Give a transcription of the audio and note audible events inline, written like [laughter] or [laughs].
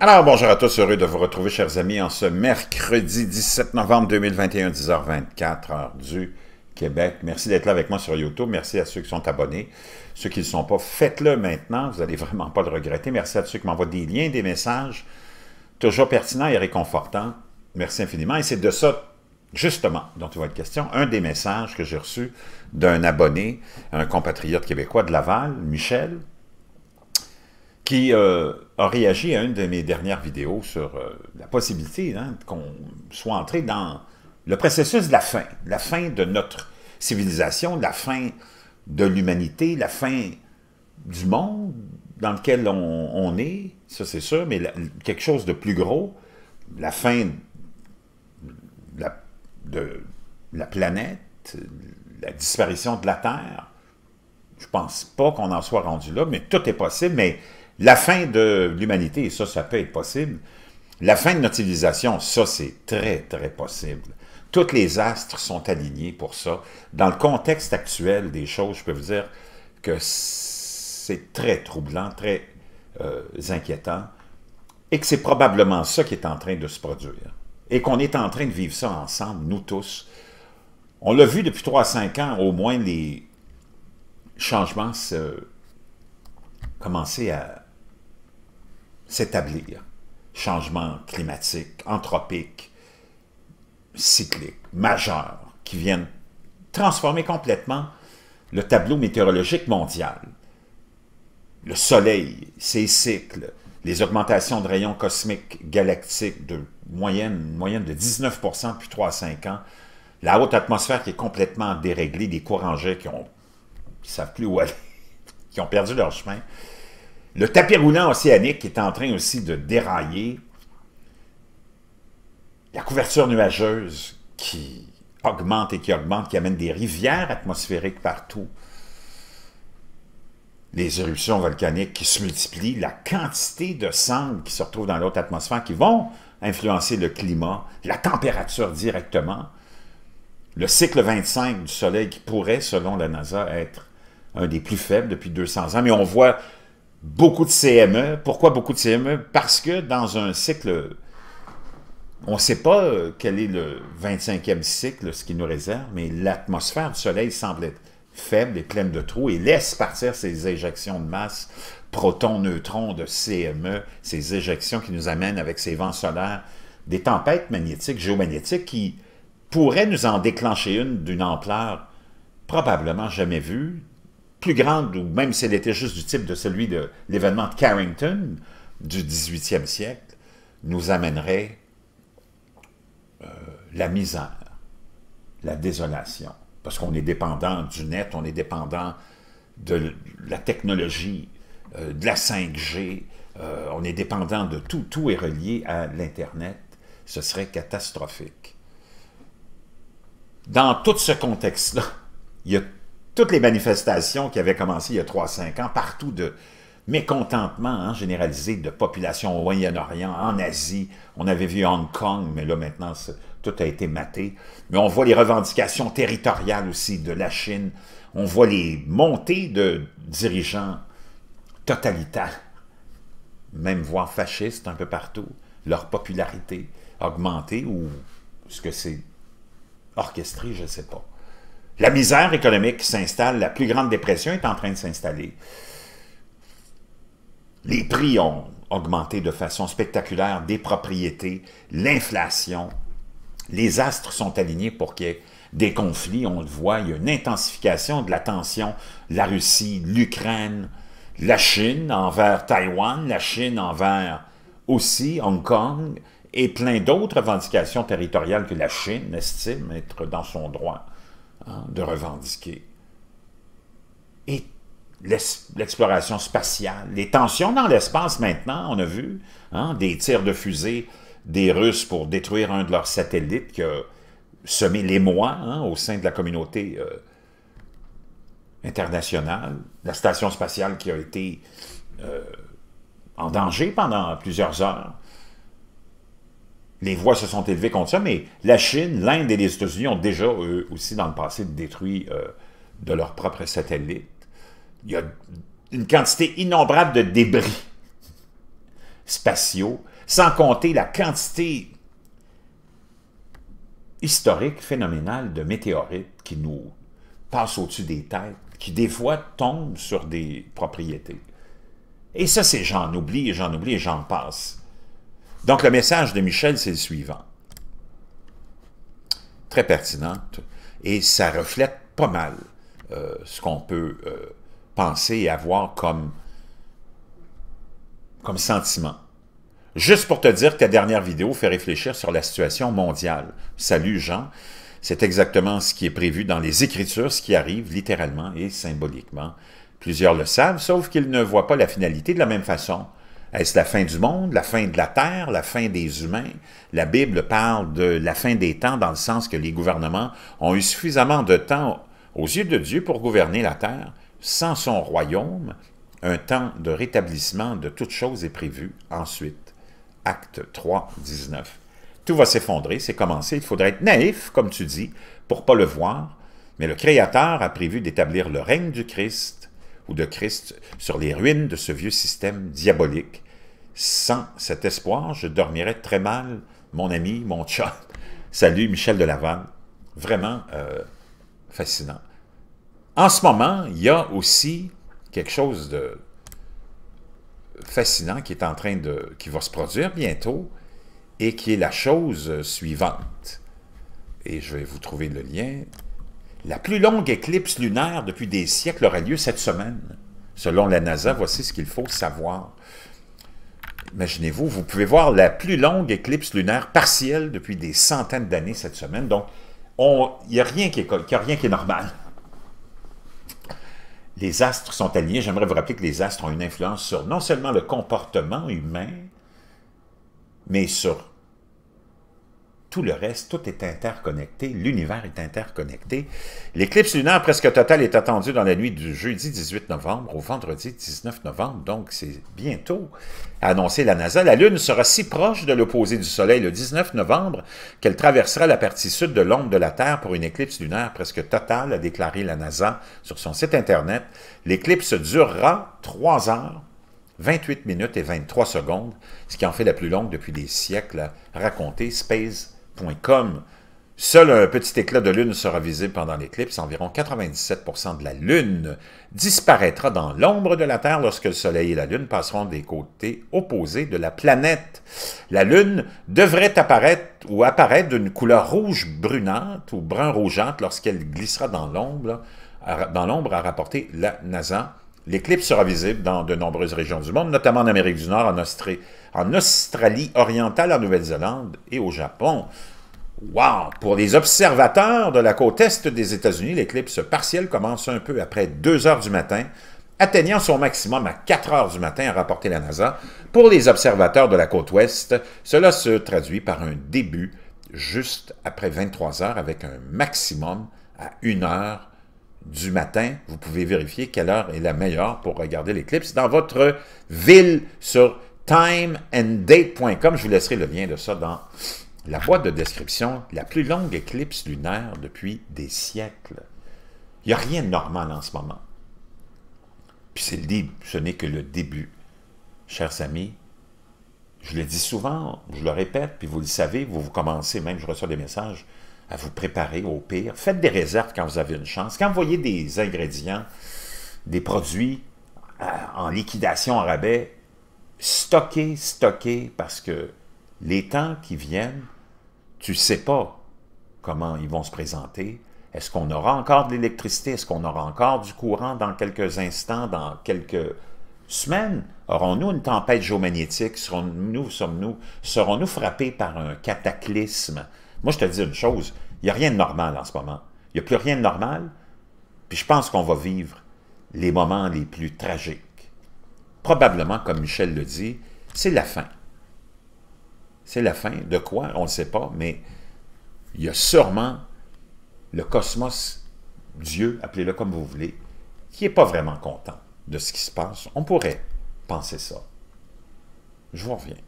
Alors, bonjour à tous, heureux de vous retrouver, chers amis, en ce mercredi 17 novembre 2021, 10h24, heure du Québec. Merci d'être là avec moi sur YouTube. Merci à ceux qui sont abonnés. Ceux qui ne le sont pas, faites-le maintenant. Vous n'allez vraiment pas le regretter. Merci à ceux qui m'envoient des liens, des messages, toujours pertinents et réconfortants. Merci infiniment. Et c'est de ça, justement, dont il va être question. Un des messages que j'ai reçu d'un abonné, un compatriote québécois de Laval, Michel, qui euh, a réagi à une de mes dernières vidéos sur euh, la possibilité hein, qu'on soit entré dans le processus de la fin, la fin de notre civilisation, la fin de l'humanité, la fin du monde dans lequel on, est, ça c'est sûr, mais quelque chose de plus gros, la fin de la, planète, la disparition de la Terre. Je pense pas qu'on en soit rendu là, mais tout est possible, mais la fin de l'humanité, ça, ça peut être possible. La fin de notre civilisation, ça, c'est très, très possible. Tous les astres sont alignés pour ça. Dans le contexte actuel des choses, je peux vous dire que c'est très troublant, très euh, inquiétant, et que c'est probablement ça qui est en train de se produire. Et qu'on est en train de vivre ça ensemble, nous tous. On l'a vu depuis 3 5 ans, au moins les changements se... commençaient à, s'établir. Changements climatiques, anthropiques, cycliques, majeurs, qui viennent transformer complètement le tableau météorologique mondial. Le Soleil, ses cycles, les augmentations de rayons cosmiques galactiques de moyenne, moyenne de 19% depuis 3 à 5 ans, la haute atmosphère qui est complètement déréglée, des courants jets qui ne savent plus où aller, [laughs] qui ont perdu leur chemin, le tapis roulant océanique est en train aussi de dérailler. La couverture nuageuse qui augmente et qui augmente, qui amène des rivières atmosphériques partout. Les éruptions volcaniques qui se multiplient, la quantité de sang qui se retrouve dans l'autre atmosphère, qui vont influencer le climat, la température directement, le cycle 25 du Soleil qui pourrait, selon la NASA, être un des plus faibles depuis 200 ans, mais on voit beaucoup de CME. Pourquoi beaucoup de CME? Parce que dans un cycle, on ne sait pas euh, quel est le 25e cycle, ce qui nous réserve, mais l'atmosphère du Soleil semble être faible et pleine de trous et laisse partir ces éjections de masse, protons, neutrons de CME, ces éjections qui nous amènent avec ces vents solaires, des tempêtes magnétiques, géomagnétiques qui pourraient nous en déclencher une d'une ampleur probablement jamais vue, plus grande, ou même si elle était juste du type de celui de l'événement de Carrington du 18e siècle, nous amènerait euh, la misère, la désolation. Parce qu'on est dépendant du net, on est dépendant de la technologie, euh, de la 5G, euh, on est dépendant de tout, tout est relié à l'Internet, ce serait catastrophique. Dans tout ce contexte-là, il y a toutes les manifestations qui avaient commencé il y a 3-5 ans, partout de mécontentement hein, généralisé de population au Moyen-Orient, en Asie. On avait vu Hong Kong, mais là maintenant, tout a été maté. Mais on voit les revendications territoriales aussi de la Chine. On voit les montées de dirigeants totalitaires, même voire fascistes un peu partout, leur popularité augmentée ou ce que c'est orchestré, je ne sais pas. La misère économique s'installe, la plus grande dépression est en train de s'installer. Les prix ont augmenté de façon spectaculaire, des propriétés, l'inflation. Les astres sont alignés pour qu'il y ait des conflits, on le voit, il y a une intensification de la tension, la Russie, l'Ukraine, la Chine envers Taïwan, la Chine envers aussi Hong Kong et plein d'autres revendications territoriales que la Chine estime être dans son droit. Hein, de revendiquer. Et l'exploration spatiale, les tensions dans l'espace maintenant, on a vu, hein, des tirs de fusées des Russes pour détruire un de leurs satellites qui a semé l'émoi hein, au sein de la communauté euh, internationale, la station spatiale qui a été euh, en danger pendant plusieurs heures, les voix se sont élevées contre ça, mais la Chine, l'Inde et les États-Unis ont déjà, eux aussi, dans le passé, détruit euh, de leurs propres satellites. Il y a une quantité innombrable de débris spatiaux, sans compter la quantité historique, phénoménale de météorites qui nous passent au-dessus des têtes, qui des fois tombent sur des propriétés. Et ça, c'est j'en oublie, j'en oublie j'en passe. Donc, le message de Michel, c'est le suivant. Très pertinente, et ça reflète pas mal euh, ce qu'on peut euh, penser et avoir comme, comme sentiment. Juste pour te dire que ta dernière vidéo fait réfléchir sur la situation mondiale. Salut Jean, c'est exactement ce qui est prévu dans les Écritures, ce qui arrive littéralement et symboliquement. Plusieurs le savent, sauf qu'ils ne voient pas la finalité de la même façon. Est-ce la fin du monde, la fin de la terre, la fin des humains? La Bible parle de la fin des temps dans le sens que les gouvernements ont eu suffisamment de temps aux yeux de Dieu pour gouverner la terre. Sans son royaume, un temps de rétablissement de toutes choses est prévu ensuite. Acte 3, 19. Tout va s'effondrer, c'est commencé. Il faudrait être naïf, comme tu dis, pour pas le voir. Mais le Créateur a prévu d'établir le règne du Christ ou de Christ sur les ruines de ce vieux système diabolique. Sans cet espoir, je dormirais très mal, mon ami, mon chat. Salut, Michel de Vraiment euh, fascinant. En ce moment, il y a aussi quelque chose de fascinant qui est en train de... qui va se produire bientôt et qui est la chose suivante. Et je vais vous trouver le lien. La plus longue éclipse lunaire depuis des siècles aura lieu cette semaine. Selon la NASA, voici ce qu'il faut savoir. Imaginez-vous, vous pouvez voir la plus longue éclipse lunaire partielle depuis des centaines d'années cette semaine. Donc, il n'y a, rien qui est, rien qui normal. Les astres sont alignés. J'aimerais vous rappeler que les astres ont une influence sur non seulement le comportement humain, mais sur tout le reste, tout est interconnecté, l'univers est interconnecté. L'éclipse lunaire presque totale est attendue dans la nuit du jeudi 18 novembre au vendredi 19 novembre, donc c'est bientôt annoncé la NASA. La Lune sera si proche de l'opposé du Soleil le 19 novembre qu'elle traversera la partie sud de l'ombre de la Terre pour une éclipse lunaire presque totale, a déclaré la NASA sur son site Internet. L'éclipse durera 3 heures 28 minutes et 23 secondes, ce qui en fait la plus longue depuis des siècles, raconté Space Seul un petit éclat de lune sera visible pendant l'éclipse. Environ 97 de la lune disparaîtra dans l'ombre de la Terre lorsque le Soleil et la Lune passeront des côtés opposés de la planète. La Lune devrait apparaître ou apparaître d'une couleur rouge brunante ou brun-rougeante lorsqu'elle glissera dans l'ombre, dans l'ombre à rapporter la NASA. L'éclipse sera visible dans de nombreuses régions du monde, notamment en Amérique du Nord, en Australie, en Australie orientale, en Nouvelle-Zélande et au Japon. Wow! Pour les observateurs de la côte est des États-Unis, l'éclipse partielle commence un peu après 2 heures du matin, atteignant son maximum à 4 heures du matin, a rapporté la NASA. Pour les observateurs de la côte ouest, cela se traduit par un début juste après 23 heures avec un maximum à 1 heure du matin. Vous pouvez vérifier quelle heure est la meilleure pour regarder l'éclipse dans votre ville sur timeanddate.com. Je vous laisserai le lien de ça dans la boîte de description. La plus longue éclipse lunaire depuis des siècles. Il n'y a rien de normal en ce moment. Puis c'est le début, ce n'est que le début. Chers amis, je le dis souvent, je le répète, puis vous le savez, vous, vous commencez, même je reçois des messages, à vous préparer au pire. Faites des réserves quand vous avez une chance. Quand vous voyez des ingrédients, des produits euh, en liquidation en rabais, stocker, stocker, parce que les temps qui viennent, tu ne sais pas comment ils vont se présenter. Est-ce qu'on aura encore de l'électricité? Est-ce qu'on aura encore du courant dans quelques instants, dans quelques semaines? Aurons-nous une tempête géomagnétique? Serons-nous, sommes-nous, serons-nous frappés par un cataclysme? Moi, je te dis une chose, il n'y a rien de normal en ce moment. Il n'y a plus rien de normal, puis je pense qu'on va vivre les moments les plus tragiques probablement, comme Michel le dit, c'est la fin. C'est la fin de quoi? On ne sait pas, mais il y a sûrement le cosmos, Dieu, appelez-le comme vous voulez, qui n'est pas vraiment content de ce qui se passe. On pourrait penser ça. Je vous reviens.